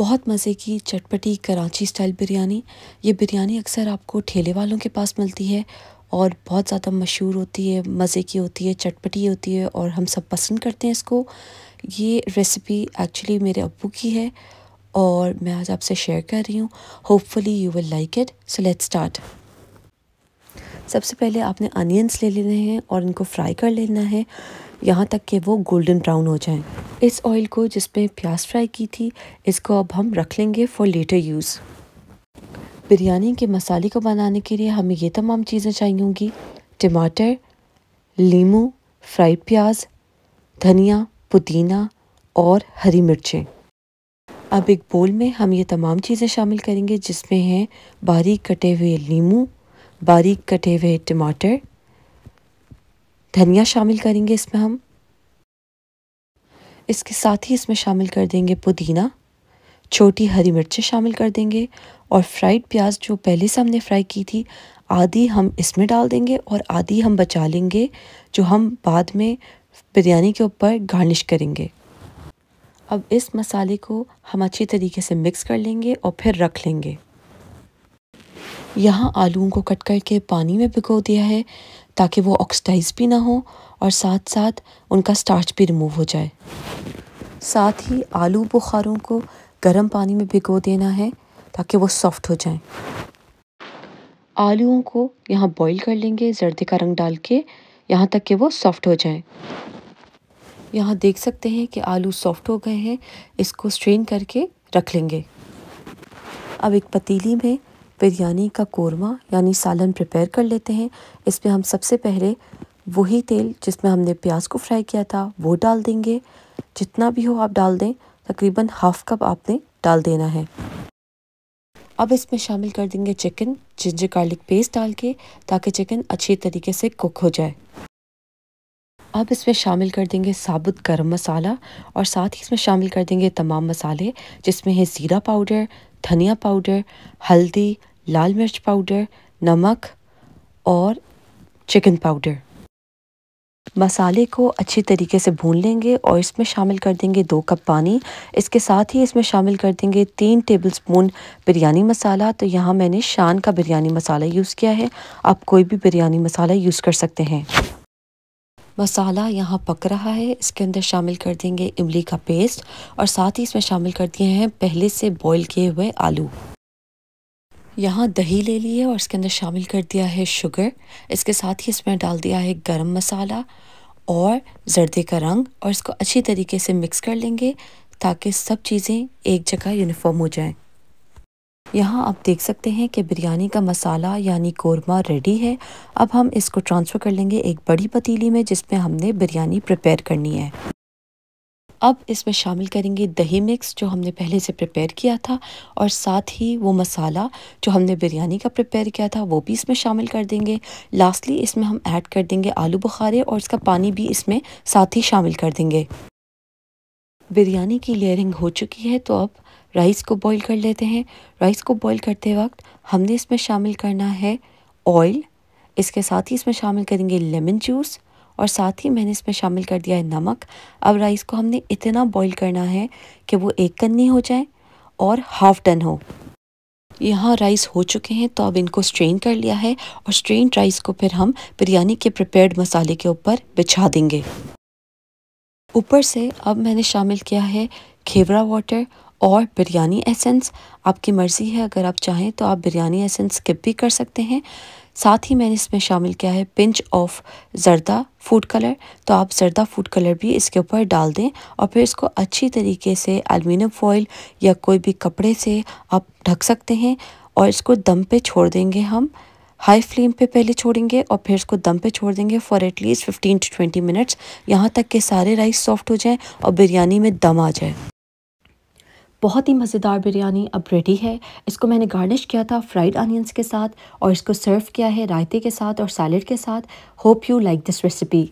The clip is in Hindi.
बहुत मज़े की चटपटी कराची स्टाइल बिरयानी ये बिरयानी अक्सर आपको ठेले वालों के पास मिलती है और बहुत ज़्यादा मशहूर होती है मज़े की होती है चटपटी होती है और हम सब पसंद करते हैं इसको ये रेसिपी एक्चुअली मेरे अबू की है और मैं आज आपसे शेयर कर रही हूँ hopefully you will like it so let's start सबसे पहले आपने अनियंस ले लेने हैं और इनको फ्राई कर लेना है यहाँ तक कि वो गोल्डन ब्राउन हो जाएं इस ऑयल को जिसमें प्याज फ्राई की थी इसको अब हम रख लेंगे फॉर लेटर यूज़ बिरयानी के मसाले को बनाने के लिए हमें ये तमाम चीज़ें चाहिए होंगी टमाटर लीम फ्राइड प्याज धनिया पुदीना और हरी मिर्चें अब एक बोल में हम ये तमाम चीज़ें शामिल करेंगे जिसमें हैं बारीक कटे हुए लीम बारीक कटे हुए टमाटर धनिया शामिल करेंगे इसमें हम इसके साथ ही इसमें शामिल कर देंगे पुदीना छोटी हरी मिर्चें शामिल कर देंगे और फ्राइड प्याज जो पहले से हमने फ्राई की थी आधी हम इसमें डाल देंगे और आधी हम बचा लेंगे जो हम बाद में बिरयानी के ऊपर गार्निश करेंगे अब इस मसाले को हम अच्छी तरीके से मिक्स कर लेंगे और फिर रख लेंगे यहाँ आलूओं को कट करके पानी में भिगो दिया है ताकि वो ऑक्सीडाइज भी ना हो और साथ साथ उनका स्टार्च भी रिमूव हो जाए साथ ही आलू बुखारों को गर्म पानी में भिगो देना है ताकि वो सॉफ्ट हो जाएं। आलूओं को यहाँ बॉईल कर लेंगे जर्दे का रंग डाल के यहाँ तक कि वो सॉफ्ट हो जाएं। यहाँ देख सकते हैं कि आलू सॉफ्ट हो गए हैं इसको स्ट्रेन करके रख लेंगे अब एक पतीली में बिरयानी का कोरमा यानी सालन प्रिपेयर कर लेते हैं इसमें हम सबसे पहले वही तेल जिसमें हमने प्याज को फ्राई किया था वो डाल देंगे जितना भी हो आप डाल दें तकरीबन हाफ कप आपने डाल देना है अब इसमें शामिल कर देंगे चिकन जिंजर गार्लिक पेस्ट डाल के ताकि चिकन अच्छी तरीके से कुक हो जाए अब इसमें शामिल कर देंगे साबुत गर्म मसाला और साथ ही इसमें शामिल कर देंगे तमाम मसाले जिसमें है ज़ीरा पाउडर धनिया पाउडर हल्दी लाल मिर्च पाउडर नमक और चिकन पाउडर मसाले को अच्छी तरीके से भून लेंगे और इसमें शामिल कर देंगे दो कप पानी इसके साथ ही इसमें शामिल कर देंगे तीन टेबल स्पून बिरयानी मसाला तो यहाँ मैंने शान का बिरयानी मसाला यूज़ किया है आप कोई भी बिरयानी मसाला यूज़ कर सकते हैं मसाला यहाँ पक रहा है इसके अंदर शामिल कर देंगे इमली का पेस्ट और साथ ही इसमें शामिल कर दिए हैं पहले से बॉयल किए हुए आलू यहाँ दही ले ली है और इसके अंदर शामिल कर दिया है शुगर इसके साथ ही इसमें डाल दिया है गरम मसाला और जर्दे का रंग और इसको अच्छी तरीके से मिक्स कर लेंगे ताकि सब चीज़ें एक जगह यूनिफॉर्म हो जाएं। यहाँ आप देख सकते हैं कि बिरयानी का मसाला यानी कोरमा रेडी है अब हम इसको ट्रांसफ़र कर लेंगे एक बड़ी पतीली में जिसमें हमने बिरयानी प्रिपेयर करनी है अब इसमें शामिल करेंगे दही मिक्स जो हमने पहले से प्रिपेयर किया था और साथ ही वो मसाला जो हमने बिरयानी का प्रिपेयर किया था वो भी इसमें शामिल कर देंगे लास्टली इसमें हम ऐड कर देंगे आलू बुखारे और इसका पानी भी इसमें साथ ही शामिल कर देंगे बिरयानी की लेयरिंग हो चुकी है तो अब राइस को बॉईल कर लेते हैं राइस को बॉईल करते वक्त हमने इसमें शामिल करना है ऑयल इसके साथ ही इसमें शामिल करेंगे लेमन जूस और साथ ही मैंने इसमें शामिल कर दिया है नमक अब राइस को हमने इतना बॉईल करना है कि वो एक कन्नी हो जाए और हाफ टन हो यहाँ राइस हो चुके हैं तो अब इनको स्ट्रेन कर लिया है और स्ट्रेन राइस को फिर हम बिरयानी के प्रिपेयर्ड मसाले के ऊपर बिछा देंगे ऊपर से अब मैंने शामिल किया है खेवरा वाटर और बिरयानी एसेंस आपकी मर्ज़ी है अगर आप चाहें तो आप बिरयानी एसेंस स्किप भी कर सकते हैं साथ ही मैंने इसमें शामिल किया है pinch of zarda food colour तो आप ज़रदा फूड कलर भी इसके ऊपर डाल दें और फिर इसको अच्छी तरीके से एलमिनियम फॉइल या कोई भी कपड़े से आप ढक सकते हैं और इसको दम पे छोड़ देंगे हम हाई फ्लेम पे पहले छोड़ेंगे और फिर इसको दम पे छोड़ देंगे फॉर एटलीस्ट 15 टू 20 मिनट्स यहाँ तक के सारे राइस सॉफ्ट हो जाएं और बिरयानी में दम आ जाए बहुत ही मज़ेदार बिरयानी अब रेडी है इसको मैंने गार्निश किया था फ्राइड अनियंस के साथ और इसको सर्व किया है रायते के साथ और सैलड के साथ hope you like this recipe